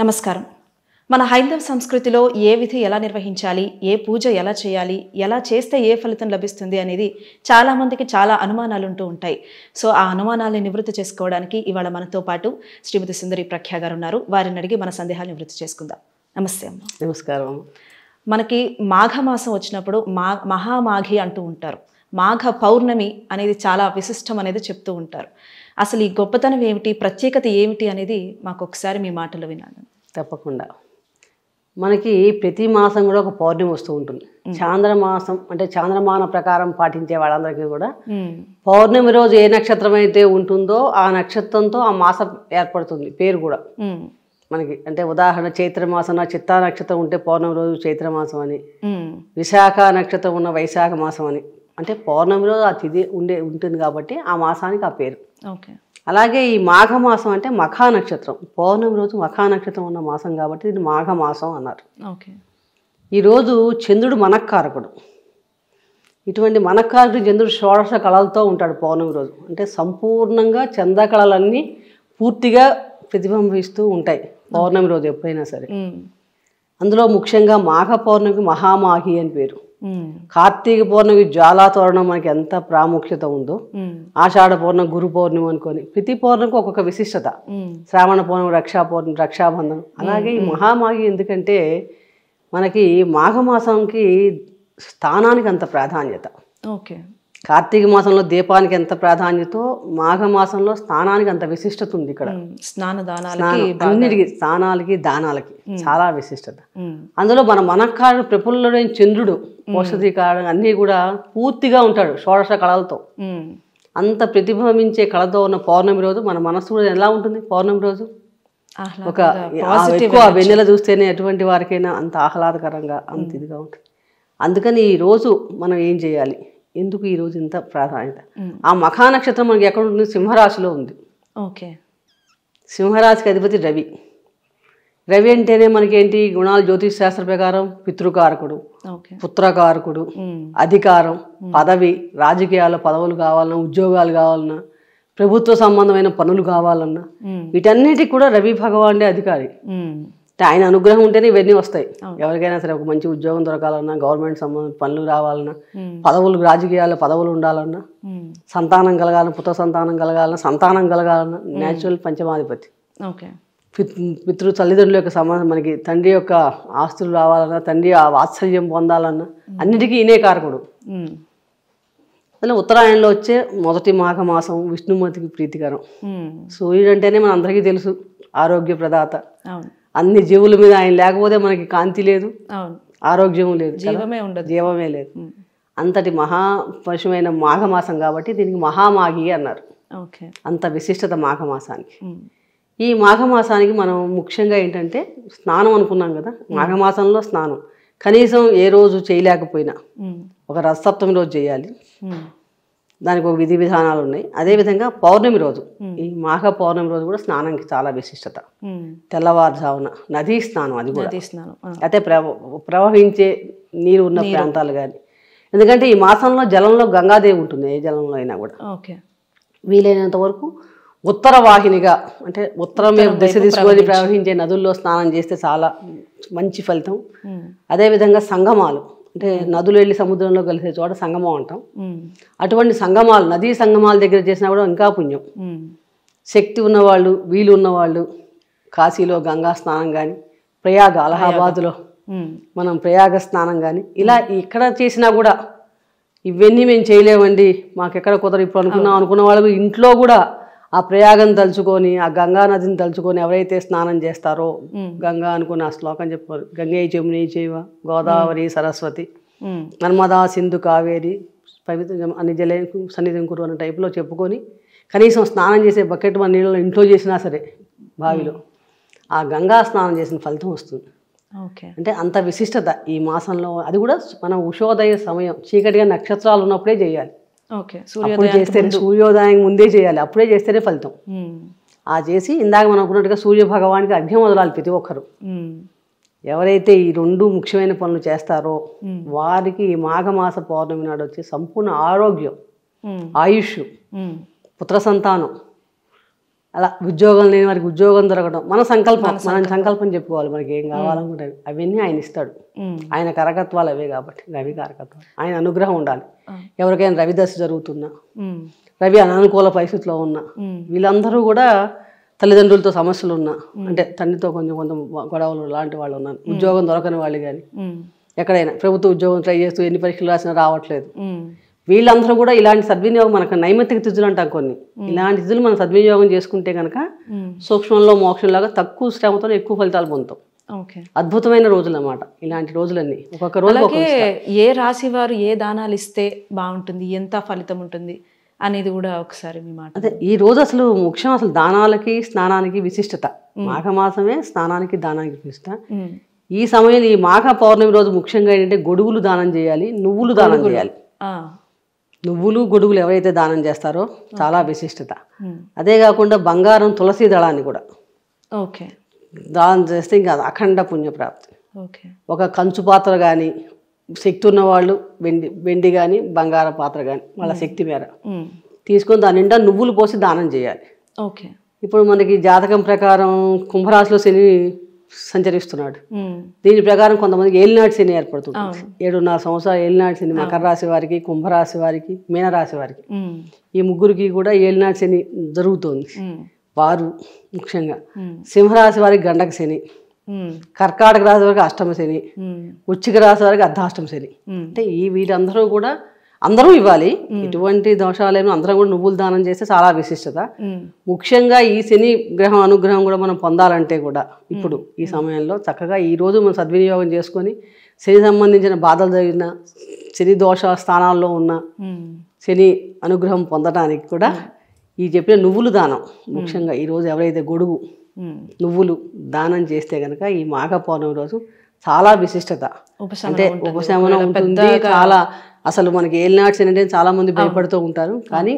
నమస్కారం మన హైందవ సంస్కృతిలో ఏ విధి ఎలా నిర్వహించాలి ఏ పూజ ఎలా చేయాలి ఎలా చేస్తే ఏ ఫలితం లభిస్తుంది అనేది చాలామందికి చాలా అనుమానాలు ఉంటూ ఉంటాయి సో ఆ అనుమానాలను నివృత్తి చేసుకోవడానికి ఇవాళ మనతో పాటు శ్రీమతి సుందరి ప్రఖ్యా గారు ఉన్నారు వారిని అడిగి మన సందేహాలు నివృత్తి చేసుకుందాం నమస్తే అమ్మ నమస్కారం మనకి మాఘమాసం వచ్చినప్పుడు మా మహామాఘి అంటూ ఉంటారు మాఘ పౌర్ణమి అనేది చాలా విశిష్టం అనేది చెప్తూ ఉంటారు అసలు ఈ గొప్పతనం ఏమిటి ప్రత్యేకత ఏమిటి అనేది మాకు ఒకసారి మీ మాటలు వినాలి తప్పకుండా మనకి ప్రతి మాసం కూడా ఒక పౌర్ణమి వస్తూ ఉంటుంది చాంద్రమాసం అంటే చాంద్రమాన ప్రకారం పాటించే వాళ్ళందరికీ కూడా పౌర్ణమి రోజు ఏ నక్షత్రం అయితే ఉంటుందో ఆ నక్షత్రంతో ఆ మాసం ఏర్పడుతుంది పేరు కూడా మనకి అంటే ఉదాహరణ చైత్రమాసం చిత్తా నక్షత్రం ఉంటే పౌర్ణమి రోజు చైత్రమాసం అని విశాఖ నక్షత్రం ఉన్న వైశాఖ మాసం అని అంటే పౌర్ణమి రోజు ఆ తిథి ఉండే ఉంటుంది కాబట్టి ఆ మాసానికి ఆ పేరు అలాగే ఈ మాఘమాసం అంటే మఖా నక్షత్రం పౌర్ణమి రోజు మఖా నక్షత్రం ఉన్న మాసం కాబట్టి ఇది మాఘమాసం అన్నారు ఈరోజు చంద్రుడు మనక్కారకుడు ఇటువంటి మనక్కారకుడు చంద్రుడు షోడశ కళలతో ఉంటాడు పౌర్ణమి రోజు అంటే సంపూర్ణంగా చందకళలన్నీ పూర్తిగా ప్రతిబింబిస్తూ ఉంటాయి పౌర్ణమి రోజు ఎప్పుడైనా సరే అందులో ముఖ్యంగా మాఘ పౌర్ణమికి మహామాహి అని పేరు కార్తీక పౌర్ణమి జ్వాలా తోరణం మనకి ఎంత ప్రాముఖ్యత ఉందో ఆషాఢ పూర్ణం గురు పౌర్ణమి అనుకొని ప్రతి పౌర్ణమికి ఒక్కొక్క విశిష్టత శ్రావణ పూర్ణం రక్షా పూర్ణం రక్షాబంధనం అలాగే ఈ మహామాగి ఎందుకంటే మనకి మాఘమాసంకి స్థానానికి అంత ప్రాధాన్యత ఓకే కార్తీక మాసంలో దీపానికి ఎంత ప్రాధాన్యతో మాఘమాసంలో స్నానానికి అంత విశిష్టత ఉంది ఇక్కడ స్నాన దానాలకి స్నానాలకి దానాలకి చాలా విశిష్టత అందులో మన మనకారుడు ప్రఫుల్లుడే చంద్రుడు కారణం అన్ని కూడా పూర్తిగా ఉంటాడు షోడశ కళలతో అంత ప్రతిబింబించే కళతో ఉన్న పౌర్ణమి రోజు మన మనసు కూడా ఎలా ఉంటుంది పౌర్ణమి రోజు ఒక ఎక్కువ వెన్నెల చూస్తేనే ఎటువంటి వారికైనా అంత ఆహ్లాదకరంగా అంత ఇదిగా ఉంటుంది అందుకని ఈ రోజు మనం ఏం చేయాలి ఎందుకు ఈరోజు ఇంత ప్రాధాన్యత ఆ మఖానక్షత్రం మనకి ఎక్కడ ఉంటుంది సింహరాశిలో ఉంది ఓకే సింహరాశికి అధిపతి రవి రవి అంటేనే మనకేంటి గుణాలు జ్యోతిష్ శాస్త్ర ప్రకారం పితృకారకుడు పుత్రకారకుడు అధికారం పదవి రాజకీయాల పదవులు కావాలన్నా ఉద్యోగాలు కావాలన్నా ప్రభుత్వ సంబంధమైన పనులు కావాలన్నా వీటన్నిటికి కూడా రవి భగవానుడే అధికారి ఆయన అనుగ్రహం ఉంటేనే ఇవన్నీ వస్తాయి ఎవరికైనా సరే ఒక మంచి ఉద్యోగం దొరకాలన్నా గవర్నమెంట్ సంబంధించిన పనులు రావాలన్నా పదవులు రాజకీయాల్లో పదవులు ఉండాలన్నా సంతానం కలగాలన్నా పుత్ర సంతానం కలగాలన్నా సంతానం కలగాలన్నా న్యాచురల్ పంచమాధిపతి పితృ తల్లిదండ్రుల యొక్క సంబంధం మనకి తండ్రి యొక్క ఆస్తులు రావాలన్నా తండ్రి ఆ వాత్సల్యం పొందాలన్నా అన్నిటికీ ఈయనే కారకుడు అలా ఉత్తరాయణలో వచ్చే మొదటి మాఘమాసం విష్ణుమతికి ప్రీతికరం సూర్యుడు అంటేనే మన అందరికీ తెలుసు ఆరోగ్య ప్రదాత అన్ని జీవుల మీద ఆయన లేకపోతే మనకి కాంతి లేదు ఆరోగ్యం లేదు జీవమే ఉండదు జీవమే లేదు అంతటి మహా పశువైన మాఘమాసం కాబట్టి దీనికి మహామాఘి అన్నారు అంత విశిష్టత మాఘమాసానికి ఈ మాఘమాసానికి మనం ముఖ్యంగా ఏంటంటే స్నానం అనుకున్నాం కదా మాఘమాసంలో స్నానం కనీసం ఏ రోజు చేయలేకపోయినా ఒక రథసప్తమి రోజు చేయాలి దానికి ఒక విధి విధానాలు ఉన్నాయి అదేవిధంగా పౌర్ణమి రోజు ఈ మాఘ పౌర్ణమి రోజు కూడా స్నానానికి చాలా విశిష్టత తెల్లవారుజామున నదీ స్నానం అది కూడా స్నానం అయితే ప్రవహించే నీరు ఉన్న ప్రాంతాలు కానీ ఎందుకంటే ఈ మాసంలో జలంలో గంగాదేవి ఉంటుంది ఏ జలంలో అయినా కూడా ఓకే వీలైనంత వరకు ఉత్తర వాహినిగా అంటే ఉత్తరమే దశ తీసుకొని ప్రవహించే నదుల్లో స్నానం చేస్తే చాలా మంచి ఫలితం అదేవిధంగా సంగమాలు అంటే నదులు వెళ్ళి సముద్రంలో కలిసే చోట సంగమం అంటాం అటువంటి సంగమాలు నదీ సంగమాల దగ్గర చేసినా కూడా ఇంకా పుణ్యం శక్తి ఉన్నవాళ్ళు వీలు ఉన్నవాళ్ళు కాశీలో గంగా స్నానం కానీ ప్రయాగ అలహాబాద్లో మనం ప్రయాగ స్నానం కానీ ఇలా ఇక్కడ చేసినా కూడా ఇవన్నీ మేము చేయలేమండి మాకు ఎక్కడ కుదరదు ఇప్పుడు అనుకున్నాం అనుకున్న వాళ్ళకు ఇంట్లో కూడా ఆ ప్రయాగను తలుచుకొని ఆ గంగా నదిని తలుచుకొని ఎవరైతే స్నానం చేస్తారో గంగా అనుకుని ఆ శ్లోకం చెప్పారు గంగే జమున జీవ గోదావరి సరస్వతి నర్మదా సింధు కావేరి పవిత్ర నిజలే సన్నిధిం కురు అనే టైప్లో చెప్పుకొని కనీసం స్నానం చేసే బకెట్ మన నీళ్ళలో ఇంట్లో చేసినా సరే బావిలో ఆ గంగా స్నానం చేసిన ఫలితం వస్తుంది ఓకే అంటే అంత విశిష్టత ఈ మాసంలో అది కూడా మనం ఉషోదయ సమయం చీకటిగా నక్షత్రాలు ఉన్నప్పుడే చేయాలి సూర్యోదయం చేస్తే సూర్యోదయం ముందే చేయాలి అప్పుడే చేస్తేనే ఫలితం ఆ చేసి ఇందాక మనం అనుకున్నట్టుగా సూర్య భగవానికి అర్ఘ్యం వదలాలి ప్రతి ఒక్కరు ఎవరైతే ఈ రెండు ముఖ్యమైన పనులు చేస్తారో వారికి మాఘమాస పౌర్ణమి నాడు వచ్చి సంపూర్ణ ఆరోగ్యం ఆయుష్ పుత్ర సంతానం అలా ఉద్యోగం లేని వారికి ఉద్యోగం దొరకడం మన సంకల్పం మనం సంకల్పం చెప్పుకోవాలి మనకి ఏం కావాలనుకుంటే అవన్నీ ఆయన ఇస్తాడు ఆయన కరకత్వాలు అవే కాబట్టి రవి కరకత్వాలు ఆయన అనుగ్రహం ఉండాలి ఎవరికైనా రవి దశ జరుగుతున్నా రవి అననుకూల పరిస్థితిలో ఉన్నా వీళ్ళందరూ కూడా తల్లిదండ్రులతో సమస్యలు ఉన్నా అంటే తండ్రితో కొంచెం కొంత గొడవలు లాంటి వాళ్ళు ఉన్నారు ఉద్యోగం దొరకని వాళ్ళు కానీ ఎక్కడైనా ప్రభుత్వ ఉద్యోగం ట్రై చేస్తూ ఎన్ని పరీక్షలు రాసినా రావట్లేదు వీళ్ళందరూ కూడా ఇలాంటి సద్వినియోగం మనకు నైమిత్తిక తిథులు అంటాం కొన్ని ఇలాంటి తిథులు మనం సద్వినియోగం చేసుకుంటే కనుక సూక్ష్మంలో మోక్షంలాగా తక్కువ శ్రమతో ఎక్కువ ఫలితాలు పొందుతాం అద్భుతమైన రోజులు అన్నమాట ఇలాంటి రోజులన్నీ ఒక్కొక్క రోజు ఏ రాశి వారు ఏ దానాలు ఇస్తే బాగుంటుంది ఎంత ఫలితం ఉంటుంది అనేది కూడా ఒకసారి మీ మాట అదే ఈ రోజు అసలు ముఖ్యం అసలు దానాలకి స్నానానికి విశిష్టత మాఘమాసమే స్నానానికి దానానికి విశిష్ట ఈ సమయంలో ఈ మాఘ పౌర్ణమి రోజు ముఖ్యంగా ఏంటంటే గొడుగులు దానం చేయాలి నువ్వులు దానం చేయాలి నువ్వులు గొడుగులు ఎవరైతే దానం చేస్తారో చాలా విశిష్టత అదే కాకుండా బంగారం తులసి దళాన్ని కూడా ఓకే దానం చేస్తే ఇంకా అఖండ పుణ్యప్రాప్తి ఓకే ఒక కంచు పాత్ర కానీ శక్తి ఉన్నవాళ్ళు వాళ్ళు వెండి వెండి కానీ బంగార పాత్ర కానీ వాళ్ళ శక్తి మేర తీసుకొని దాని నిండా నువ్వులు పోసి దానం చేయాలి ఓకే ఇప్పుడు మనకి జాతకం ప్రకారం కుంభరాశిలో శని సంచరిస్తున్నాడు దీని ప్రకారం కొంతమందికి ఏలినాటి శని ఏర్పడుతుంది ఏడున్నర సంవత్సరాలు ఏలినాటి శని మకర రాశి వారికి కుంభరాశి వారికి మీనరాశి వారికి ఈ ముగ్గురికి కూడా ఏలినాటి శని జరుగుతుంది వారు ముఖ్యంగా సింహరాశి వారికి గండక శని కర్కాటక రాశి వారికి అష్టమ శని ఉచ్చిక రాశి వారికి అర్ధాష్టమ శని అంటే ఈ వీరందరూ కూడా అందరూ ఇవ్వాలి ఇటువంటి దోషాలను అందరం కూడా నువ్వులు దానం చేస్తే చాలా విశిష్టత ముఖ్యంగా ఈ శని గ్రహం అనుగ్రహం కూడా మనం పొందాలంటే కూడా ఇప్పుడు ఈ సమయంలో చక్కగా ఈ రోజు మనం సద్వినియోగం చేసుకొని శని సంబంధించిన బాధలు తగిన శని దోష స్థానాల్లో ఉన్న శని అనుగ్రహం పొందడానికి కూడా ఈ చెప్పిన నువ్వులు దానం ముఖ్యంగా ఈరోజు ఎవరైతే గొడుగు నువ్వులు దానం చేస్తే కనుక ఈ మాఘ పౌర్ణమి రోజు చాలా విశిష్టత అంటే ఉపశమనం ఉంటుంది చాలా అసలు మనకి ఏలినాట్స్ ఏంటంటే చాలా మంది భయపడుతూ ఉంటారు కానీ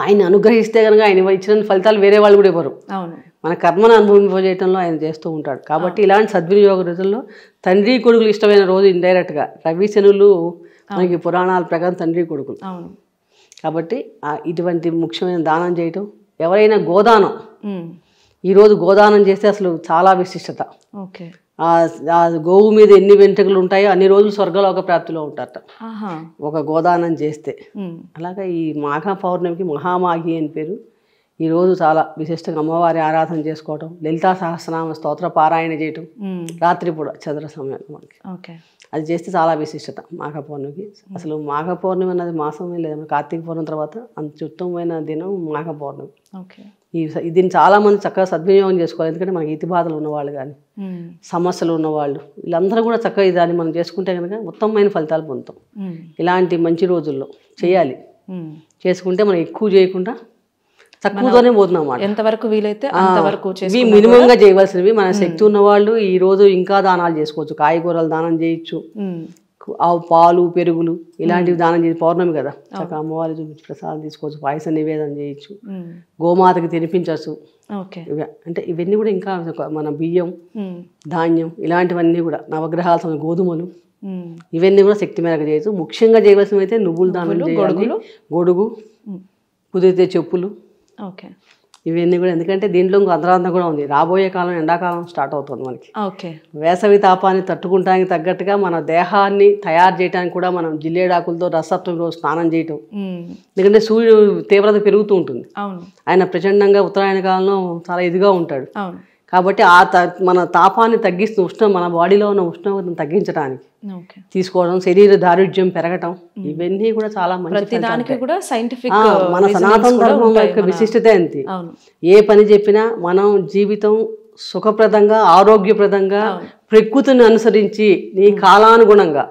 ఆయన అనుగ్రహిస్తే కనుక ఆయన ఇచ్చిన ఫలితాలు వేరే వాళ్ళు కూడా ఇవ్వరు మన కర్మను అనుభవింపజేయటంలో ఆయన చేస్తూ ఉంటాడు కాబట్టి ఇలాంటి సద్వినియోగ రోజుల్లో తండ్రి కొడుకులు ఇష్టమైన రోజు ఇండైరెక్ట్గా రవిశనులు మనకి పురాణాల ప్రకారం తండ్రి కొడుకులు కాబట్టి ఇటువంటి ముఖ్యమైన దానం చేయటం ఎవరైనా గోదానం ఈరోజు గోదానం చేస్తే అసలు చాలా విశిష్టత ఓకే ఆ గోవు మీద ఎన్ని వెంట్రుకలు ఉంటాయో అన్ని రోజులు స్వర్గలోక ప్రాప్తిలో ఉంటారట ఒక గోదానం చేస్తే అలాగా ఈ మాఘ పౌర్ణమికి మహామాఘి అని పేరు ఈరోజు చాలా విశిష్టంగా అమ్మవారి ఆరాధన చేసుకోవటం లలితా సహస్రనామ స్తోత్ర పారాయణ చేయటం రాత్రి చదుర చంద్ర సమయంలో మనకి అది చేస్తే చాలా విశిష్టత మాఘ పౌర్ణమికి అసలు మాఘ పౌర్ణమి అన్నది మాసమే లేదు కార్తీక పౌర్ణమి తర్వాత అంత ఉత్తమమైన దినం మాఘ పౌర్ణమి ఈ దీన్ని చాలా మంది చక్కగా సద్వినియోగం చేసుకోవాలి ఎందుకంటే మనకి ఇతి బాధలు ఉన్నవాళ్ళు కానీ సమస్యలు ఉన్నవాళ్ళు వీళ్ళందరూ కూడా చక్కగా దాన్ని మనం చేసుకుంటే కనుక ఉత్తమమైన ఫలితాలు పొందుతాం ఇలాంటి మంచి రోజుల్లో చేయాలి చేసుకుంటే మనం ఎక్కువ చేయకుండా తక్కువతోనే పోతున్నాం ఎంతవరకు వీలైతే అంతవరకు ఇవి మినిమంగా చేయవలసినవి మన శక్తి ఉన్నవాళ్ళు ఈ రోజు ఇంకా దానాలు చేసుకోవచ్చు కాయగూరలు దానం చేయొచ్చు ఆవు పాలు పెరుగులు ఇలాంటివి దానం చేసి పౌర్ణమి కదా ఒక అమ్మవారి చూపించి ప్రసాదం తీసుకోవచ్చు పాయస నివేదన చేయొచ్చు గోమాతకి తినిపించవచ్చు అంటే ఇవన్నీ కూడా ఇంకా మన బియ్యం ధాన్యం ఇలాంటివన్నీ కూడా నవగ్రహాల సమయం గోధుమలు ఇవన్నీ కూడా శక్తి మేరకు చేయొచ్చు ముఖ్యంగా చేయవలసినవి అయితే నువ్వులు దానం గొడుగు కుదిరితే చెప్పులు ఓకే ఇవన్నీ కూడా ఎందుకంటే దీంట్లో ఇంకో అంతరాంతం కూడా ఉంది రాబోయే కాలం ఎండాకాలం స్టార్ట్ అవుతుంది మనకి ఓకే వేసవి తాపాన్ని తట్టుకుంటానికి తగ్గట్టుగా మన దేహాన్ని తయారు చేయడానికి కూడా మనం జిల్లేడాకులతో రసత్వంలో స్నానం చేయటం ఎందుకంటే సూర్యుడు తీవ్రత పెరుగుతూ ఉంటుంది ఆయన ప్రచండంగా ఉత్తరాయణ కాలంలో చాలా ఇదిగా ఉంటాడు కాబట్టి ఆ త మన తాపాన్ని తగ్గిస్తూ ఉష్ణం మన బాడీలో ఉన్న ఉష్ణోగ్రతను తగ్గించడానికి తీసుకోవడం శరీర దారుఢ్యం పెరగటం ఇవన్నీ కూడా చాలా మంచి కూడా సైంటిఫిక్ మన సనాతన ధర్మం యొక్క విశిష్టత అంతే ఏ పని చెప్పినా మనం జీవితం సుఖప్రదంగా ఆరోగ్యప్రదంగా ప్రకృతిని అనుసరించి నీ కాలానుగుణంగా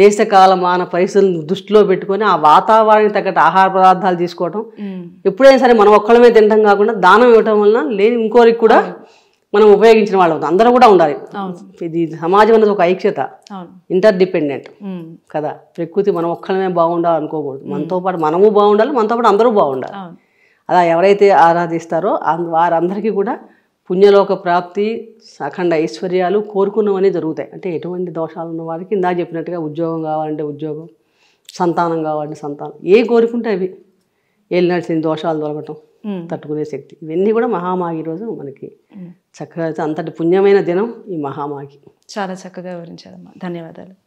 దేశ కాలమాన పరిస్థితులను దృష్టిలో పెట్టుకొని ఆ వాతావరణానికి తగ్గట్టు ఆహార పదార్థాలు తీసుకోవటం ఎప్పుడైనా సరే మనం ఒక్కళ్ళమే తినడం కాకుండా దానం ఇవ్వటం వలన లేని ఇంకోరికి కూడా మనం ఉపయోగించిన వాళ్ళు అందరూ కూడా ఉండాలి ఇది సమాజం అనేది ఒక ఐక్యత ఇంటర్ డిపెండెంట్ కదా ప్రకృతి మనం ఒక్కళ్ళమే బాగుండాలి అనుకోకూడదు మనతో పాటు మనము బాగుండాలి మనతో పాటు అందరూ బాగుండాలి అలా ఎవరైతే ఆరాధిస్తారో వారందరికీ కూడా పుణ్యలోక ప్రాప్తి అఖండ ఐశ్వర్యాలు కోరుకున్నవన్నీ జరుగుతాయి అంటే ఎటువంటి దోషాలు ఉన్న వారికి ఇందా చెప్పినట్టుగా ఉద్యోగం కావాలంటే ఉద్యోగం సంతానం కావాలంటే సంతానం ఏ కోరుకుంటే అవి నడిచిన దోషాలు దొరకటం తట్టుకునే శక్తి ఇవన్నీ కూడా మహామాగి రోజు మనకి చక్కగా అంతటి పుణ్యమైన దినం ఈ మహామాగి చాలా చక్కగా వివరించారమ్మా ధన్యవాదాలు